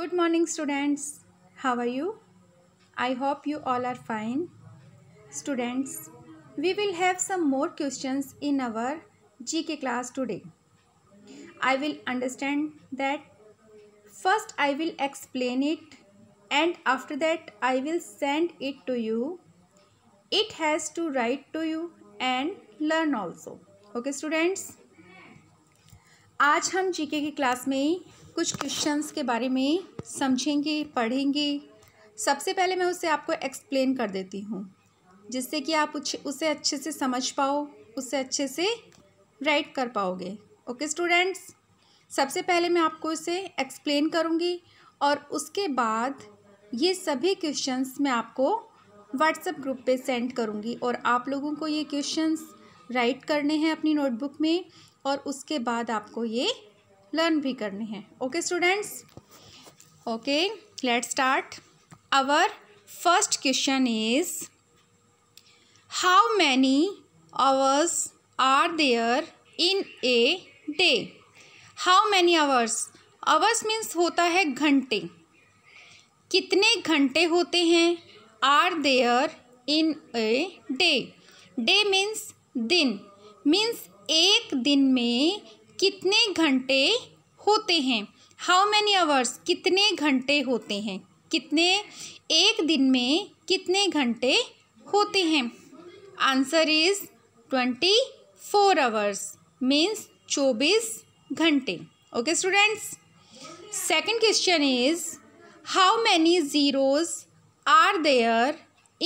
Good morning, students. How are you? I hope you all are fine. Students, we will have some more questions in our GK class today. I will understand that first I will explain it and after that I will send it to you. It has to write to you and learn also. Okay students? आज हम GK की class में कुछ questions के बारे में समझेंगे पढ़ेंगे सबसे पहले मैं उसे आपको एक्सप्लेन कर देती हूँ जिससे कि आप उसे अच्छे से समझ पाओ उसे अच्छे से राइट कर पाओगे ओके स्टूडेंट्स सबसे पहले मैं आपको इसे एक्सप्लेन करूँगी और उसके बाद ये सभी क्वेश्चंस मैं आपको व्हाट्सएप ग्रुप पे सेंड करूँगी और आप लोगों को ये क्वेश्चंस राइट करने हैं अपनी नोटबुक में और उसके बाद आपको ये लर्न भी करने हैं okay students okay let start our first question is how many hours are there in a day how many hours hours means होता है घंटे कितने घंटे होते हैं are there in a day day means दिन मीन्स एक दिन में कितने घंटे होते हैं हाउ मैनी आवर्स कितने घंटे होते हैं कितने एक दिन में कितने घंटे होते हैं answer is twenty four hours means चौबीस घंटे okay students second question is how many zeros are there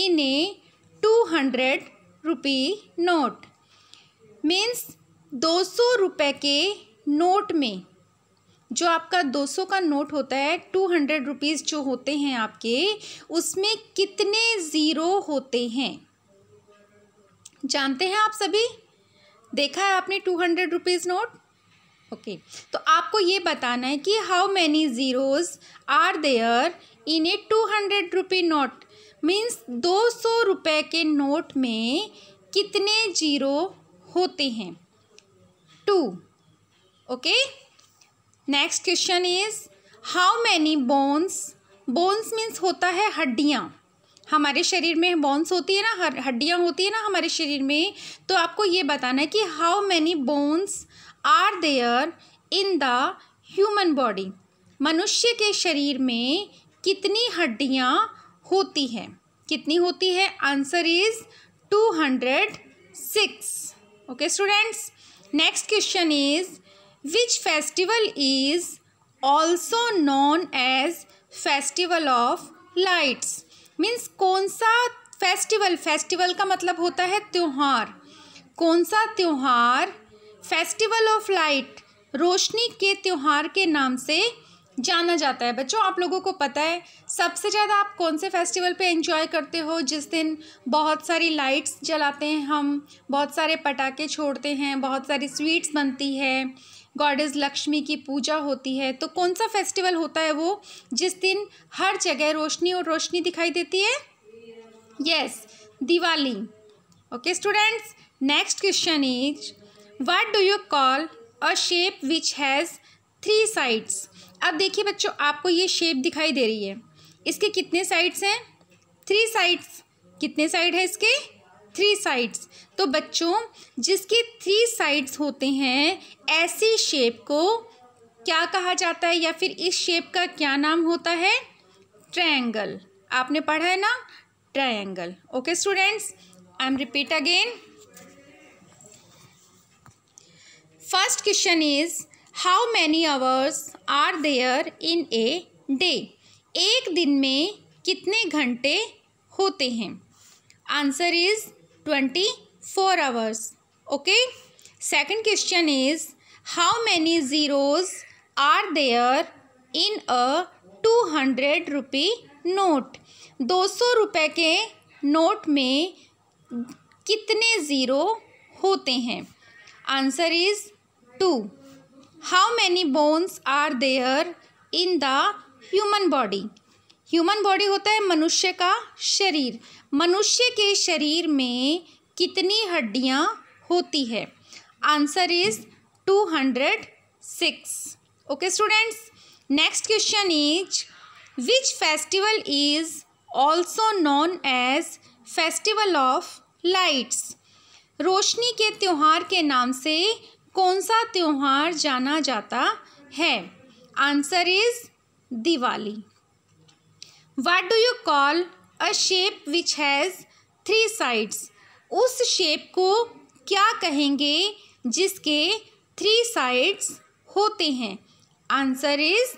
in a two hundred rupee note means दो सौ रुपये के नोट में जो आपका दो सौ का नोट होता है टू हंड्रेड रुपीज़ जो होते हैं आपके उसमें कितने ज़ीरो होते हैं जानते हैं आप सभी देखा है आपने two hundred rupees note okay तो आपको ये बताना है कि how many zeros are there in a two hundred rupee note means दो सौ रुपये के नोट में कितने जीरो होते हैं two okay next question is how many bones bones means होता है हड्डियाँ हमारे शरीर में बोन्स होती है ना हड्डियाँ होती है ना हमारे शरीर में तो आपको ये बताना है कि how many bones are there in the human body मनुष्य के शरीर में कितनी हड्डियाँ होती हैं कितनी होती है answer is two hundred six okay students next question is which festival is also known as festival of lights means कौन सा फेस्टिवल फेस्टिवल का मतलब होता है त्यौहार कौन सा त्यौहार फेस्टिवल ऑफ लाइट रोशनी के त्यौहार के नाम से जाना जाता है बच्चों आप लोगों को पता है सबसे ज़्यादा आप कौन से फेस्टिवल पे इंजॉय करते हो जिस दिन बहुत सारी लाइट्स जलाते हैं हम बहुत सारे पटाखे छोड़ते हैं बहुत सारी स्वीट्स बनती है गॉडेज लक्ष्मी की पूजा होती है तो कौन सा फेस्टिवल होता है वो जिस दिन हर जगह रोशनी और रोशनी दिखाई देती है yes Diwali okay students next question is what do you call a shape which has three sides अब देखिए बच्चों आपको ये शेप दिखाई दे रही है इसके कितने साइड्स हैं थ्री साइड्स कितने साइड है इसके थ्री साइड्स तो बच्चों जिसके थ्री साइड्स होते हैं ऐसी शेप को क्या कहा जाता है या फिर इस शेप का क्या नाम होता है ट्रायंगल आपने पढ़ा है ना triangle okay students I am repeat again first question is how many hours are there in a day एक दिन में कितने घंटे होते हैं answer is twenty four hours okay second question is how many zeros are there in a two hundred rupee note दो सौ रुपये के नोट में कितने ज़ीरो होते हैं answer is two how many bones are there in the human body human body होता है मनुष्य का शरीर मनुष्य के शरीर में कितनी हड्डियाँ होती है answer is two hundred six okay students next question is which festival is also known as festival of lights रोशनी के त्यौहार के नाम से कौन सा त्यौहार जाना जाता है answer is Diwali what do you call a shape which has three sides उस शेप को क्या कहेंगे जिसके थ्री साइड्स होते हैं answer is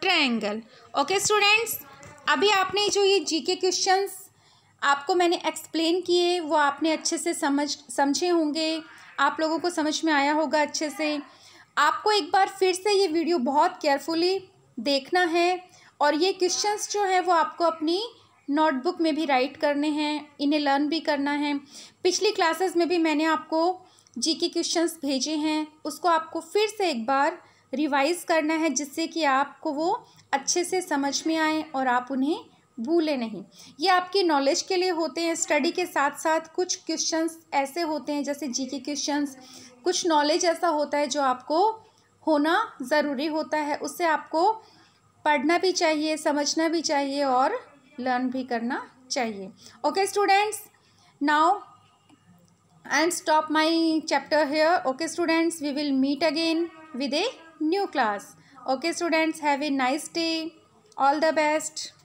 triangle okay students अभी आपने जो ये जीके क्वेश्चंस आपको मैंने एक्सप्लेन किए वो आपने अच्छे से समझ समझे होंगे आप लोगों को समझ में आया होगा अच्छे से आपको एक बार फिर से ये वीडियो बहुत केयरफुली देखना है और ये क्वेश्चंस जो है वो आपको अपनी नोटबुक में भी राइट करने हैं इन्हें लर्न भी करना है पिछली क्लासेस में भी मैंने आपको जी के क्वेश्चंस भेजे हैं उसको आपको फिर से एक बार रिवाइज़ करना है जिससे कि आपको वो अच्छे से समझ में आए और आप उन्हें भूले नहीं ये आपकी नॉलेज के लिए होते हैं स्टडी के साथ साथ कुछ क्वेश्चंस ऐसे होते हैं जैसे जीके क्वेश्चंस कुछ नॉलेज ऐसा होता है जो आपको होना ज़रूरी होता है उससे आपको पढ़ना भी चाहिए समझना भी चाहिए और लर्न भी करना चाहिए okay students now and stop my chapter here okay students we will meet again with a new class okay students have a nice day all the best